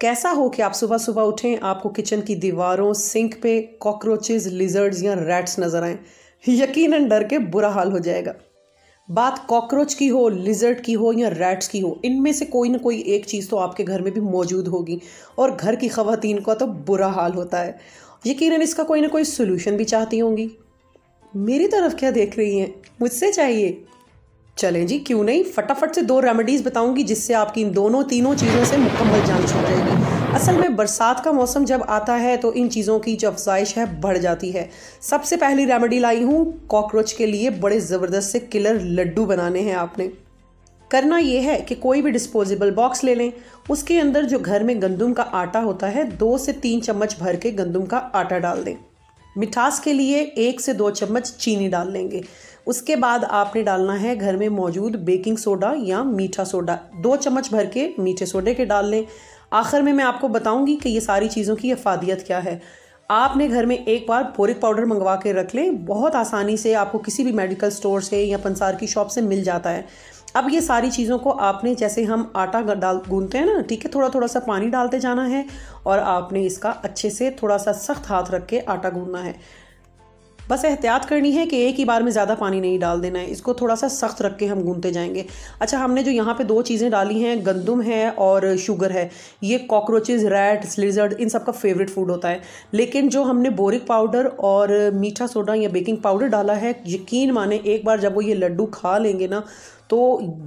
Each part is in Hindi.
कैसा हो कि आप सुबह सुबह उठें आपको किचन की दीवारों सिंक पे कॉकरोचेज लिजर्ड्स या रैट्स नज़र आएँ यकीनन डर के बुरा हाल हो जाएगा बात कॉकरोच की हो लिजर्ड की हो या रैट्स की हो इनमें से कोई ना कोई एक चीज़ तो आपके घर में भी मौजूद होगी और घर की खवतिन का तो बुरा हाल होता है यकीनन इसका कोई ना कोई सोल्यूशन भी चाहती होंगी मेरी तरफ क्या देख रही हैं मुझसे चाहिए चलें जी क्यों नहीं फटाफट से दो रेमेडीज़ बताऊंगी जिससे आपकी इन दोनों तीनों चीज़ों से मुकम्मल जान छूट जाएगी असल में बरसात का मौसम जब आता है तो इन चीज़ों की जो अफजाइश है बढ़ जाती है सबसे पहली रेमेडी लाई हूँ कॉकरोच के लिए बड़े ज़बरदस्त से किलर लड्डू बनाने हैं आपने करना यह है कि कोई भी डिस्पोजेबल बॉक्स ले लें उसके अंदर जो घर में गंदम का आटा होता है दो से तीन चम्मच भर के गंदम का आटा डाल दें मिठास के लिए एक से दो चम्मच चीनी डाल लेंगे उसके बाद आपने डालना है घर में मौजूद बेकिंग सोडा या मीठा सोडा दो चम्मच भर के मीठे सोडे के डाल लें आखिर में मैं आपको बताऊंगी कि ये सारी चीज़ों की अफादियत क्या है आपने घर में एक बार बोरिक पाउडर मंगवा के रख लें बहुत आसानी से आपको किसी भी मेडिकल स्टोर से या पंसार की शॉप से मिल जाता है अब ये सारी चीज़ों को आपने जैसे हम आटा डाल गूंदते हैं ना ठीक है थोड़ा थोड़ा सा पानी डालते जाना है और आपने इसका अच्छे से थोड़ा सा सख्त हाथ रख के आटा गूंदना है बस एहतियात करनी है कि एक ही बार में ज़्यादा पानी नहीं डाल देना है इसको थोड़ा सा सख्त रख के हम गूंते जाएंगे अच्छा हमने जो यहाँ पे दो चीज़ें डाली हैं गंदम है और शुगर है ये कॉकरोचेज रैट स्लिजर्ड इन सब फेवरेट फूड होता है लेकिन जो हमने बोरिक पाउडर और मीठा सोडा या बेकिंग पाउडर डाला है यकीन माने एक बार जब वो ये लड्डू खा लेंगे ना तो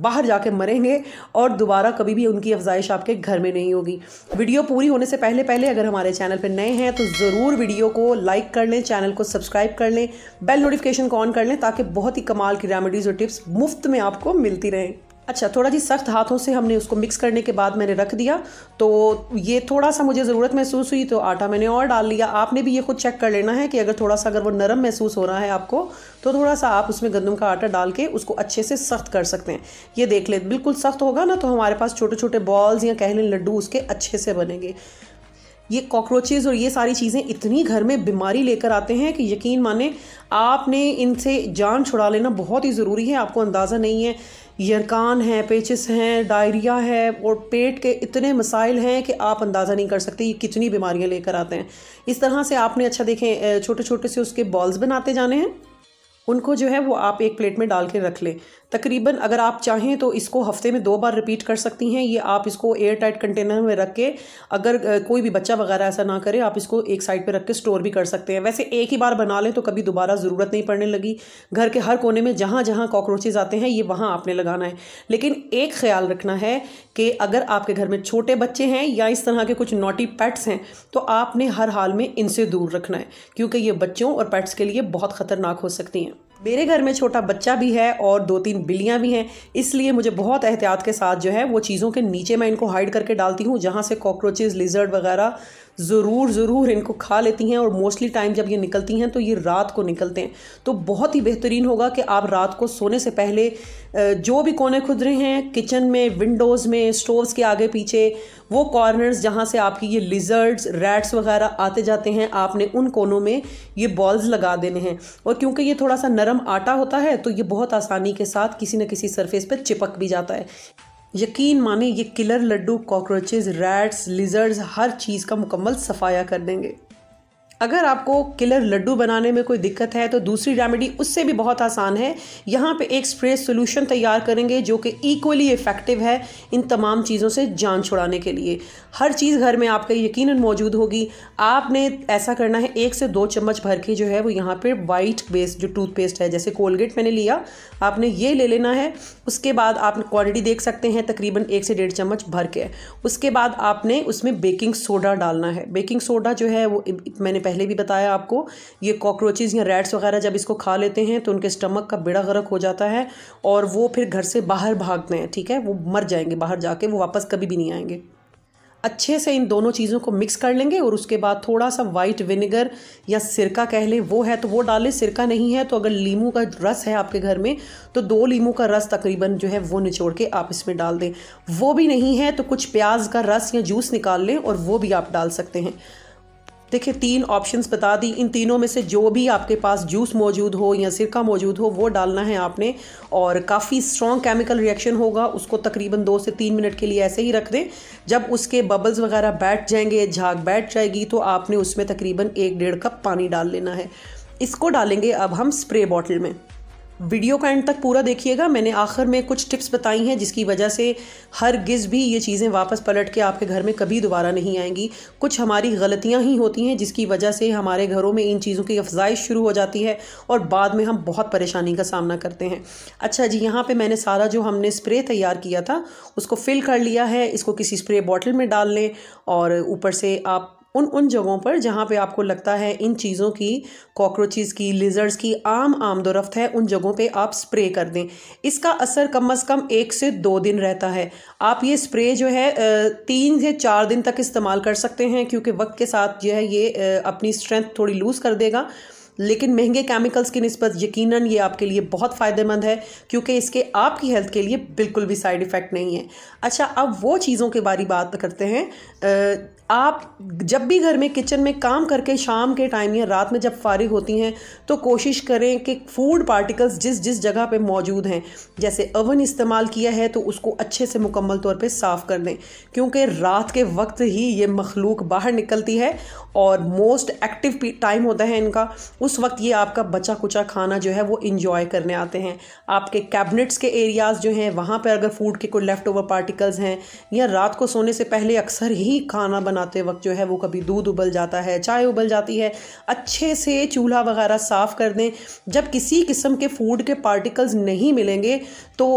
बाहर जाके मरेंगे और दोबारा कभी भी उनकी अफजाइश आपके घर में नहीं होगी वीडियो पूरी होने से पहले पहले अगर हमारे चैनल पर नए हैं तो ज़रूर वीडियो को लाइक कर लें चैनल को सब्सक्राइब कर लें बेल नोटिफिकेशन को ऑन कर लें ताकि बहुत ही कमाल की रेमेडीज़ और टिप्स मुफ्त में आपको मिलती रहें अच्छा थोड़ा जी सख्त हाथों से हमने उसको मिक्स करने के बाद मैंने रख दिया तो ये थोड़ा सा मुझे ज़रूरत महसूस हुई तो आटा मैंने और डाल लिया आपने भी ये खुद चेक कर लेना है कि अगर थोड़ा सा अगर वो नरम महसूस हो रहा है आपको तो थोड़ा सा आप उसमें गंदम का आटा डाल के उसको अच्छे से सख्त कर सकते हैं ये देख ले बिल्कुल सख्त होगा ना तो हमारे पास छोटे छोटे बॉल्स या कह लें लड्डू उसके अच्छे से बनेंगे ये कॉकरोचेज़ और ये सारी चीज़ें इतनी घर में बीमारी लेकर आते हैं कि यकीन माने आपने इनसे जान छुड़ा लेना बहुत ही ज़रूरी है आपको अंदाज़ा नहीं है यरकान है पेचिस हैं डायरिया है और पेट के इतने मसाइल हैं कि आप अंदाज़ा नहीं कर सकते ये कितनी बीमारियां लेकर आते हैं इस तरह से आपने अच्छा देखें छोटे छोटे से उसके बॉल्स बनाते जाने हैं उनको जो है वो आप एक प्लेट में डाल के रख लें तकरीबन अगर आप चाहें तो इसको हफ्ते में दो बार रिपीट कर सकती हैं ये आप इसको एयर टाइट कंटेनर में रख के अगर कोई भी बच्चा वगैरह ऐसा ना करे आप इसको एक साइड पर रख के स्टोर भी कर सकते हैं वैसे एक ही बार बना लें तो कभी दोबारा ज़रूरत नहीं पड़ने लगी घर के हर कोने में जहाँ जहाँ कॉकरोचेज आते हैं ये वहाँ आपने लगाना है लेकिन एक ख्याल रखना है कि अगर आपके घर में छोटे बच्चे हैं या इस तरह के कुछ नोटी पैट्स हैं तो आपने हर हाल में इनसे दूर रखना है क्योंकि ये बच्चों और पैट्स के लिए बहुत ख़तरनाक हो सकती हैं मेरे घर में छोटा बच्चा भी है और दो तीन बिल्लियाँ भी हैं इसलिए मुझे बहुत एहतियात के साथ जो है वो चीज़ों के नीचे मैं इनको हाइड करके डालती हूँ जहाँ से कॉकरोचेज़ लिजर्ड वगैरह ज़रूर ज़रूर इनको खा लेती हैं और मोस्टली टाइम जब ये निकलती हैं तो ये रात को निकलते हैं तो बहुत ही बेहतरीन होगा कि आप रात को सोने से पहले जो भी कोने खुद रहे हैं किचन में विंडोज़ में स्टोव्स के आगे पीछे वो कॉर्नर्स जहाँ से आपकी ये लिजर्ड्स रैट्स वगैरह आते जाते हैं आपने उन कोनों में ये बॉल्स लगा देने हैं और क्योंकि ये थोड़ा सा नरम आटा होता है तो ये बहुत आसानी के साथ किसी न किसी सरफेस पर चिपक भी जाता है यकीन माने ये killer laddu cockroaches rats lizards हर चीज़ का मुकम्मल सफाया कर देंगे अगर आपको किलर लड्डू बनाने में कोई दिक्कत है तो दूसरी रेमेडी उससे भी बहुत आसान है यहाँ पे एक स्प्रे सोल्यूशन तैयार करेंगे जो कि इक्वली इफ़ेक्टिव है इन तमाम चीज़ों से जान छुड़ाने के लिए हर चीज़ घर में आपके यकीन मौजूद होगी आपने ऐसा करना है एक से दो चम्मच भर के जो है वो यहाँ पर वाइट बेस्ड जो टूथपेस्ट है जैसे कोलगेट मैंने लिया आपने ये ले लेना है उसके बाद आप क्वान्टिटी देख सकते हैं तकरीबन एक से डेढ़ चम्मच भर के उसके बाद आपने उसमें बेकिंग सोडा डालना है बेकिंग सोडा जो है वो मैंने पहले भी बताया आपको ये कॉकरोचेज़ या रैट्स वगैरह जब इसको खा लेते हैं तो उनके स्टमक का बेड़ा गरक हो जाता है और वो फिर घर से बाहर भागते हैं ठीक है वो मर जाएंगे बाहर जाके वो वापस कभी भी नहीं आएंगे अच्छे से इन दोनों चीज़ों को मिक्स कर लेंगे और उसके बाद थोड़ा सा वाइट विनेगर या सिरका कह लें वो है तो वो डालें सिरका नहीं है तो अगर लीमू का रस है आपके घर में तो दो लीमू का रस तकरीबन जो है वो निचोड़ के आप इसमें डाल दें वो भी नहीं है तो कुछ प्याज का रस या जूस निकाल लें और वो भी आप डाल सकते हैं देखिए तीन ऑप्शंस बता दी इन तीनों में से जो भी आपके पास जूस मौजूद हो या सिरका मौजूद हो वो डालना है आपने और काफ़ी स्ट्रॉन्ग केमिकल रिएक्शन होगा उसको तकरीबन दो से तीन मिनट के लिए ऐसे ही रख दें जब उसके बबल्स वगैरह बैठ जाएंगे झाग बैठ जाएगी तो आपने उसमें तकरीबन एक डेढ़ कप पानी डाल लेना है इसको डालेंगे अब हम स्प्रे बॉटल में वीडियो का एंड तक पूरा देखिएगा मैंने आखिर में कुछ टिप्स बताई हैं जिसकी वजह से हर गिज़ भी ये चीज़ें वापस पलट के आपके घर में कभी दोबारा नहीं आएंगी कुछ हमारी गलतियां ही होती हैं जिसकी वजह से हमारे घरों में इन चीज़ों की अफजाइश शुरू हो जाती है और बाद में हम बहुत परेशानी का सामना करते हैं अच्छा जी यहाँ पर मैंने सारा जो हमने स्प्रे तैयार किया था उसको फिल कर लिया है इसको किसी स्प्रे बॉटल में डाल लें और ऊपर से आप उन उन जगहों पर जहाँ पे आपको लगता है इन चीज़ों की कॉकरोचेज़ की लिजर्ड्स की आम आमदोरफ्त है उन जगहों पे आप स्प्रे कर दें इसका असर कम अज़ कम एक से दो दिन रहता है आप ये स्प्रे जो है तीन से चार दिन तक इस्तेमाल कर सकते हैं क्योंकि वक्त के साथ जो है ये अपनी स्ट्रेंथ थोड़ी लूज़ कर देगा लेकिन महंगे केमिकल्स की नस्बत यकीनन ये आपके लिए बहुत फ़ायदेमंद है क्योंकि इसके आपकी हेल्थ के लिए बिल्कुल भी साइड इफ़ेक्ट नहीं है अच्छा अब वो चीज़ों के बारे बात करते हैं आप जब भी घर में किचन में काम करके शाम के टाइम या रात में जब फारिग होती हैं तो कोशिश करें कि फूड पार्टिकल्स जिस जिस जगह पे मौजूद हैं जैसे अवन इस्तेमाल किया है तो उसको अच्छे से मुकम्मल तौर पे साफ़ कर लें क्योंकि रात के वक्त ही ये मखलूक बाहर निकलती है और मोस्ट एक्टिव टाइम होता है इनका उस वक्त ये आपका बचा कुचा खाना जो है वो इन्जॉय करने आते हैं आपके कैबिनेट्स के एरियाज़ जो हैं वहाँ पर अगर फूड के कोई लेफ़्ट ओवर पार्टिकल्स हैं या रात को सोने से पहले अक्सर ही खाना बना बनाते वक्त जो है वो कभी दूध उबल जाता है चाय उबल जाती है अच्छे से चूल्हा वगैरह साफ़ कर दें जब किसी किस्म के फूड के पार्टिकल्स नहीं मिलेंगे तो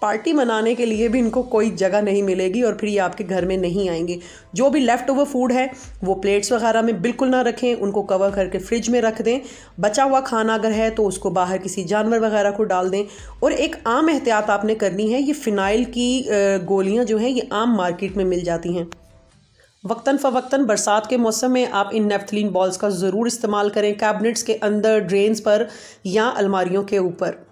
पार्टी मनाने के लिए भी इनको कोई जगह नहीं मिलेगी और फिर ये आपके घर में नहीं आएंगे जो भी लेफ़्ट ओवर फूड है वो प्लेट्स वगैरह में बिल्कुल ना रखें उनको कवर करके फ्रिज में रख दें बचा हुआ खाना अगर है तो उसको बाहर किसी जानवर वगैरह को डाल दें और एक आम एहतियात आपने करनी है ये फ़िनाइल की गोलियाँ जो हैं ये आम मार्केट में मिल जाती हैं वक्ता फ़वक्ता बरसात के मौसम में आप इन नेफ्थलिन बॉल्स का ज़रूर इस्तेमाल करें कैबिनेट्स के अंदर ड्रेन्स पर या अलमारियों के ऊपर